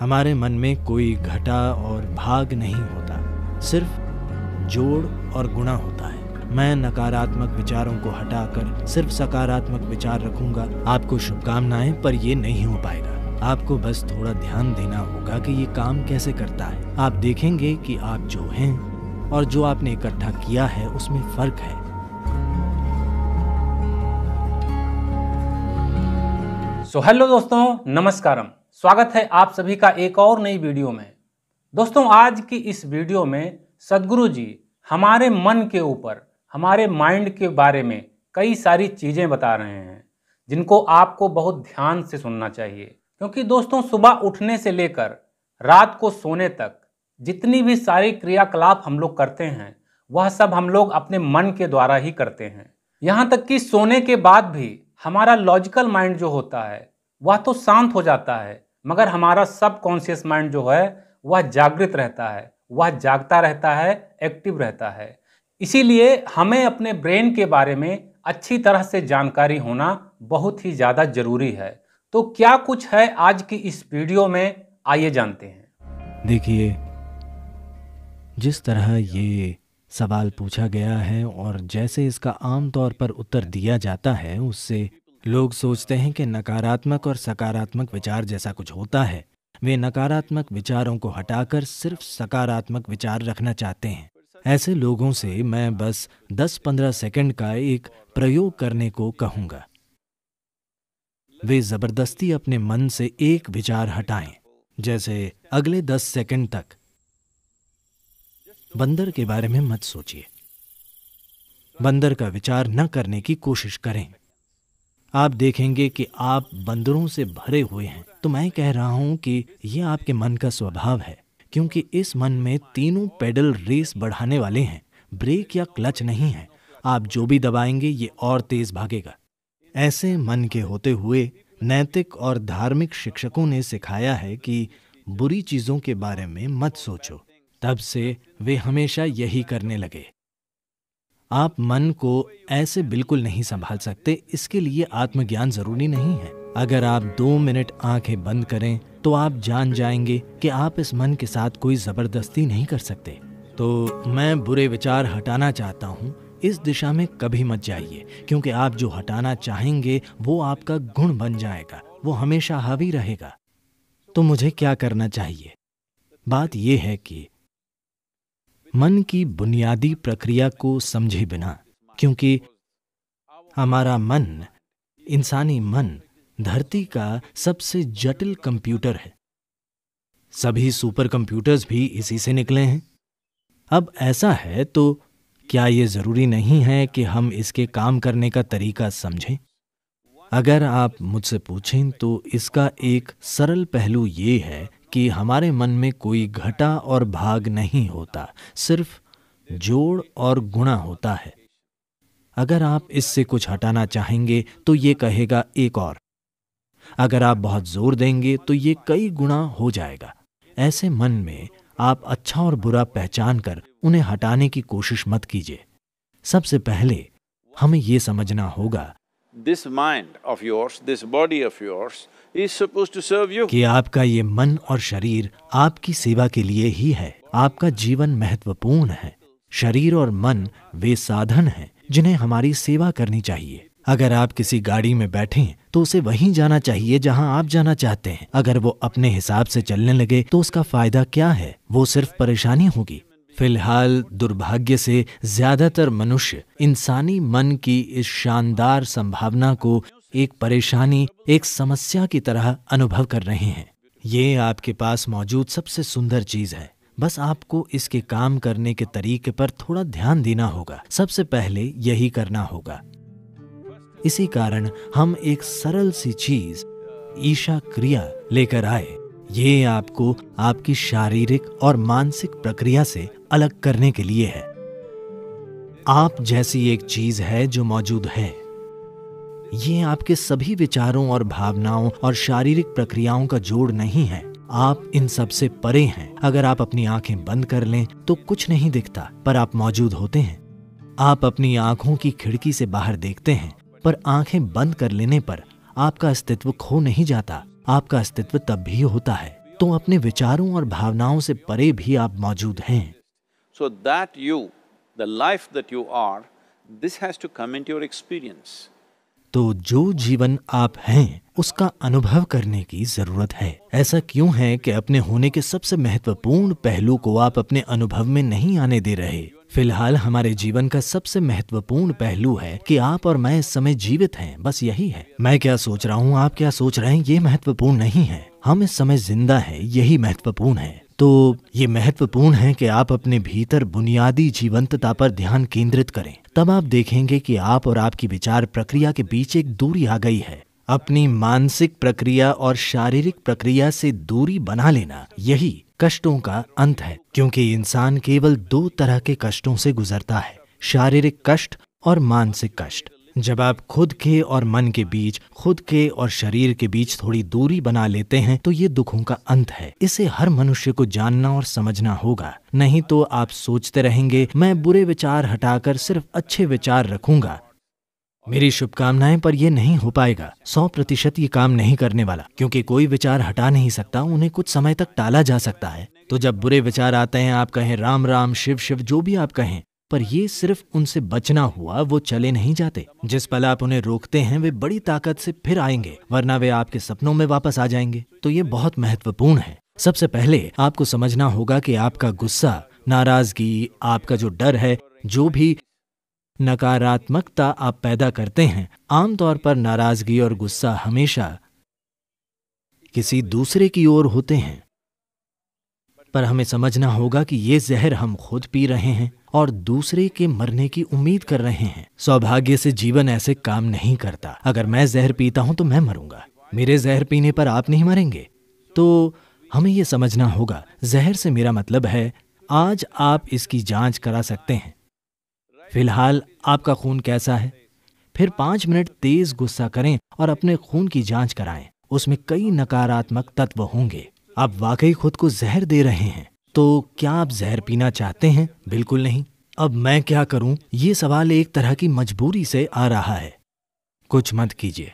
हमारे मन में कोई घटा और भाग नहीं होता सिर्फ जोड़ और गुणा होता है मैं नकारात्मक विचारों को हटाकर सिर्फ सकारात्मक विचार रखूंगा आपको शुभकामनाएं पर ये नहीं हो पाएगा आपको बस थोड़ा ध्यान देना होगा कि ये काम कैसे करता है आप देखेंगे कि आप जो हैं और जो आपने इकट्ठा किया है उसमें फर्क है सो so, हेलो दोस्तों नमस्कारम स्वागत है आप सभी का एक और नई वीडियो में दोस्तों आज की इस वीडियो में सदगुरु जी हमारे मन के ऊपर हमारे माइंड के बारे में कई सारी चीज़ें बता रहे हैं जिनको आपको बहुत ध्यान से सुनना चाहिए क्योंकि दोस्तों सुबह उठने से लेकर रात को सोने तक जितनी भी सारी क्रियाकलाप हम लोग करते हैं वह सब हम लोग अपने मन के द्वारा ही करते हैं यहाँ तक कि सोने के बाद भी हमारा लॉजिकल माइंड जो होता है वह तो शांत हो जाता है मगर हमारा सब कॉन्शियस माइंड जो है वह जागृत रहता है वह जागता रहता है एक्टिव रहता है इसीलिए हमें अपने ब्रेन के बारे में अच्छी तरह से जानकारी होना बहुत ही ज़्यादा ज़रूरी है तो क्या कुछ है आज की इस वीडियो में आइए जानते हैं देखिए जिस तरह ये सवाल पूछा गया है और जैसे इसका आमतौर पर उत्तर दिया जाता है उससे लोग सोचते हैं कि नकारात्मक और सकारात्मक विचार जैसा कुछ होता है वे नकारात्मक विचारों को हटाकर सिर्फ सकारात्मक विचार रखना चाहते हैं ऐसे लोगों से मैं बस 10-15 सेकंड का एक प्रयोग करने को कहूंगा वे जबरदस्ती अपने मन से एक विचार हटाएं जैसे अगले 10 सेकंड तक बंदर के बारे में मत सोचिए बंदर का विचार न करने की कोशिश करें आप देखेंगे कि आप बंदरों से भरे हुए हैं तो मैं कह रहा हूं कि यह आपके मन का स्वभाव है क्योंकि इस मन में तीनों पेडल रेस बढ़ाने वाले हैं ब्रेक या क्लच नहीं है आप जो भी दबाएंगे ये और तेज भागेगा ऐसे मन के होते हुए नैतिक और धार्मिक शिक्षकों ने सिखाया है कि बुरी चीजों के बारे में मत सोचो तब से वे हमेशा यही करने लगे आप मन को ऐसे बिल्कुल नहीं संभाल सकते इसके लिए आत्मज्ञान जरूरी नहीं है अगर आप दो मिनट आंखें बंद करें तो आप जान जाएंगे कि आप इस मन के साथ कोई जबरदस्ती नहीं कर सकते तो मैं बुरे विचार हटाना चाहता हूँ इस दिशा में कभी मत जाइए क्योंकि आप जो हटाना चाहेंगे वो आपका गुण बन जाएगा वो हमेशा हावी रहेगा तो मुझे क्या करना चाहिए बात यह है कि मन की बुनियादी प्रक्रिया को समझे बिना क्योंकि हमारा मन इंसानी मन धरती का सबसे जटिल कंप्यूटर है सभी सुपर कंप्यूटर्स भी इसी से निकले हैं अब ऐसा है तो क्या ये ज़रूरी नहीं है कि हम इसके काम करने का तरीका समझें अगर आप मुझसे पूछें तो इसका एक सरल पहलू ये है कि हमारे मन में कोई घटा और भाग नहीं होता सिर्फ जोड़ और गुणा होता है अगर आप इससे कुछ हटाना चाहेंगे तो ये कहेगा एक और अगर आप बहुत जोर देंगे तो ये कई गुणा हो जाएगा ऐसे मन में आप अच्छा और बुरा पहचान कर उन्हें हटाने की कोशिश मत कीजिए सबसे पहले हमें यह समझना होगा this mind of yours this body of yours कि आपका ये मन और शरीर आपकी सेवा के लिए ही है आपका जीवन महत्वपूर्ण है शरीर और मन वे साधन हैं जिन्हें हमारी सेवा करनी चाहिए अगर आप किसी गाड़ी में बैठे तो उसे वहीं जाना चाहिए जहां आप जाना चाहते हैं अगर वो अपने हिसाब से चलने लगे तो उसका फायदा क्या है वो सिर्फ परेशानी होगी फिलहाल दुर्भाग्य से ज्यादातर मनुष्य इंसानी मन की इस शानदार संभावना को एक परेशानी एक समस्या की तरह अनुभव कर रहे हैं ये आपके पास मौजूद सबसे सुंदर चीज है बस आपको इसके काम करने के तरीके पर थोड़ा ध्यान देना होगा सबसे पहले यही करना होगा इसी कारण हम एक सरल सी चीज ईशा क्रिया लेकर आए ये आपको आपकी शारीरिक और मानसिक प्रक्रिया से अलग करने के लिए है आप जैसी एक चीज है जो मौजूद है ये आपके सभी विचारों और भावनाओं और शारीरिक प्रक्रियाओं का जोड़ नहीं है आप इन सब से परे हैं अगर आप अपनी आंखें बंद कर लें तो कुछ नहीं दिखता पर आप मौजूद होते हैं आप अपनी आंखों की खिड़की से बाहर देखते हैं पर आंखें बंद कर लेने पर आपका अस्तित्व खो नहीं जाता आपका अस्तित्व तब भी होता है तो अपने विचारों और भावनाओं से परे भी आप मौजूद हैं so that you the life that you are this has to come into your experience तो जो जीवन आप हैं उसका अनुभव करने की जरूरत है ऐसा क्यों है कि अपने होने के सबसे महत्वपूर्ण पहलू को आप अपने अनुभव में नहीं आने दे रहे फिलहाल हमारे जीवन का सबसे महत्वपूर्ण पहलू है कि आप और मैं इस समय जीवित हैं बस यही है मैं क्या सोच रहा हूँ आप क्या सोच रहे हैं ये महत्वपूर्ण नहीं है हम इस समय जिंदा है यही महत्वपूर्ण है तो ये महत्वपूर्ण है कि आप अपने भीतर बुनियादी जीवंतता पर ध्यान केंद्रित करें तब आप देखेंगे कि आप और आपकी विचार प्रक्रिया के बीच एक दूरी आ गई है अपनी मानसिक प्रक्रिया और शारीरिक प्रक्रिया से दूरी बना लेना यही कष्टों का अंत है क्योंकि इंसान केवल दो तरह के कष्टों से गुजरता है शारीरिक कष्ट और मानसिक कष्ट जब आप खुद के और मन के बीच खुद के और शरीर के बीच थोड़ी दूरी बना लेते हैं तो ये दुखों का अंत है इसे हर मनुष्य को जानना और समझना होगा नहीं तो आप सोचते रहेंगे मैं बुरे विचार हटाकर सिर्फ अच्छे विचार रखूंगा मेरी शुभकामनाएं पर यह नहीं हो पाएगा सौ प्रतिशत ये काम नहीं करने वाला क्योंकि कोई विचार हटा नहीं सकता उन्हें कुछ समय तक टाला जा सकता है तो जब बुरे विचार आते हैं आप कहें राम राम शिव शिव जो भी आप कहें पर ये सिर्फ उनसे बचना हुआ वो चले नहीं जाते जिस पल आप उन्हें रोकते हैं वे बड़ी ताकत से फिर आएंगे वरना वे आपके सपनों में वापस आ जाएंगे तो ये बहुत महत्वपूर्ण है सबसे पहले आपको समझना होगा कि आपका गुस्सा नाराजगी आपका जो डर है जो भी नकारात्मकता आप पैदा करते हैं आमतौर पर नाराजगी और गुस्सा हमेशा किसी दूसरे की ओर होते हैं पर हमें समझना होगा कि ये जहर हम खुद पी रहे हैं और दूसरे के मरने की उम्मीद कर रहे हैं सौभाग्य से जीवन ऐसे काम नहीं करता अगर मैं जहर पीता हूं तो मैं मरूंगा मेरे जहर पीने पर आप नहीं मरेंगे तो हमें यह समझना होगा जहर से मेरा मतलब है आज आप इसकी जांच करा सकते हैं फिलहाल आपका खून कैसा है फिर पांच मिनट तेज गुस्सा करें और अपने खून की जांच कराएं उसमें कई नकारात्मक तत्व होंगे आप वाकई खुद को जहर दे रहे हैं तो क्या आप जहर पीना चाहते हैं बिल्कुल नहीं अब मैं क्या करूं ये सवाल एक तरह की मजबूरी से आ रहा है कुछ मत कीजिए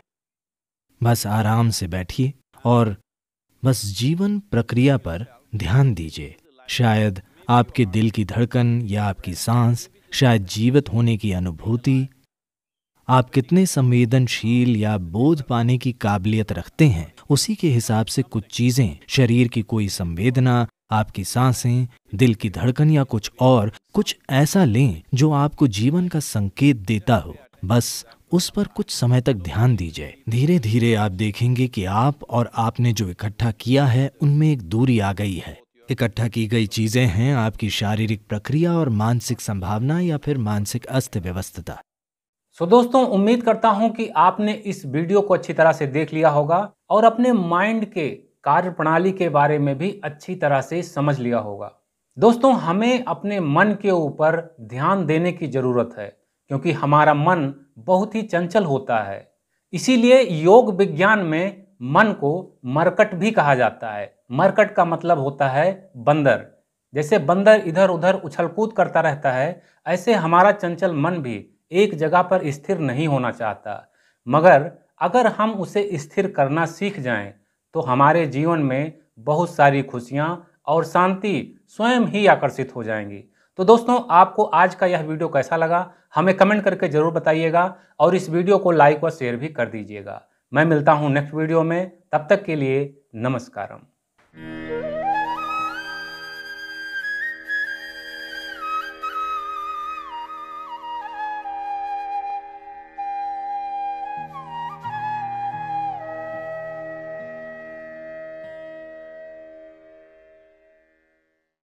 बस आराम से बैठिए और बस जीवन प्रक्रिया पर ध्यान दीजिए शायद आपके दिल की धड़कन या आपकी सांस शायद जीवित होने की अनुभूति आप कितने संवेदनशील या बोध पाने की काबिलियत रखते हैं उसी के हिसाब से कुछ चीजें शरीर की कोई संवेदना आपकी सांसें दिल की धड़कन या कुछ और कुछ ऐसा लें जो आपको जीवन का संकेत देता हो बस उस पर कुछ समय तक ध्यान दीजिए धीरे धीरे आप देखेंगे कि आप और आपने जो इकट्ठा किया है उनमें एक दूरी आ गई है इकट्ठा की गई चीजें हैं आपकी शारीरिक प्रक्रिया और मानसिक संभावना या फिर मानसिक अस्त व्यवस्थता सो दोस्तों उम्मीद करता हूं कि आपने इस वीडियो को अच्छी तरह से देख लिया होगा और अपने माइंड के कार्य प्रणाली के बारे में भी अच्छी तरह से समझ लिया होगा दोस्तों हमें अपने मन के ऊपर ध्यान देने की ज़रूरत है क्योंकि हमारा मन बहुत ही चंचल होता है इसीलिए योग विज्ञान में मन को मरकट भी कहा जाता है मरकट का मतलब होता है बंदर जैसे बंदर इधर उधर उछल कूद करता रहता है ऐसे हमारा चंचल मन भी एक जगह पर स्थिर नहीं होना चाहता मगर अगर हम उसे स्थिर करना सीख जाएं तो हमारे जीवन में बहुत सारी खुशियाँ और शांति स्वयं ही आकर्षित हो जाएंगी तो दोस्तों आपको आज का यह वीडियो कैसा लगा हमें कमेंट करके ज़रूर बताइएगा और इस वीडियो को लाइक और शेयर भी कर दीजिएगा मैं मिलता हूँ नेक्स्ट वीडियो में तब तक के लिए नमस्कारम